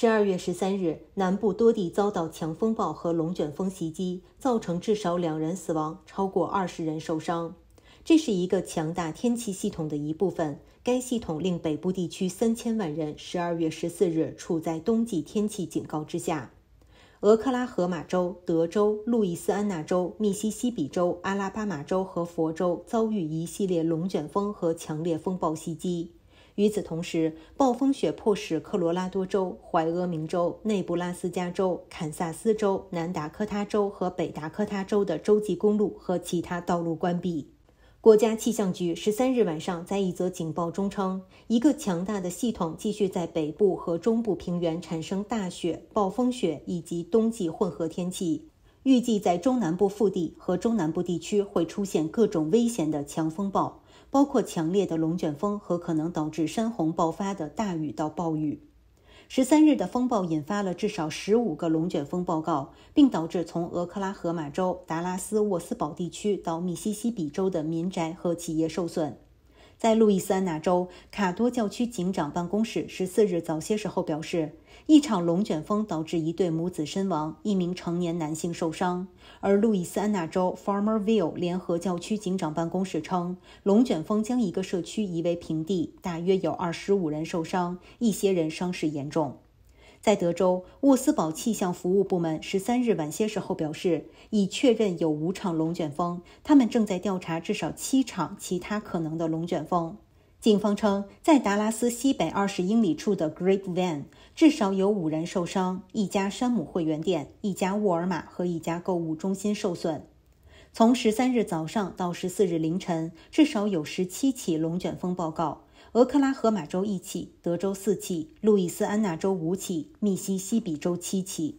十二月十三日，南部多地遭到强风暴和龙卷风袭击，造成至少两人死亡，超过二十人受伤。这是一个强大天气系统的一部分，该系统令北部地区三千万人十二月十四日处在冬季天气警告之下。俄克拉荷马州、德州、路易斯安那州、密西西比州、阿拉巴马州和佛州遭遇一系列龙卷风和强烈风暴袭击。与此同时，暴风雪迫使科罗拉多州、怀俄明州、内布拉斯加州、堪萨斯州、南达科他州和北达科他州的州际公路和其他道路关闭。国家气象局十三日晚上在一则警报中称，一个强大的系统继续在北部和中部平原产生大雪、暴风雪以及冬季混合天气。预计在中南部腹地和中南部地区会出现各种危险的强风暴。包括强烈的龙卷风和可能导致山洪爆发的大雨到暴雨。十三日的风暴引发了至少十五个龙卷风报告，并导致从俄克拉荷马州达拉斯沃斯堡地区到密西西比州的民宅和企业受损。在路易斯安那州卡多教区警长办公室，十四日早些时候表示，一场龙卷风导致一对母子身亡，一名成年男性受伤。而路易斯安那州 Farmerville 联合教区警长办公室称，龙卷风将一个社区夷为平地，大约有二十五人受伤，一些人伤势严重。在德州沃斯堡气象服务部门十三日晚些时候表示，已确认有五场龙卷风，他们正在调查至少七场其他可能的龙卷风。警方称，在达拉斯西北二十英里处的 g r e a t v a n 至少有五人受伤，一家山姆会员店、一家沃尔玛和一家购物中心受损。从十三日早上到十四日凌晨，至少有十七起龙卷风报告。俄克拉荷马州一起，德州四起，路易斯安那州五起，密西西比州七起。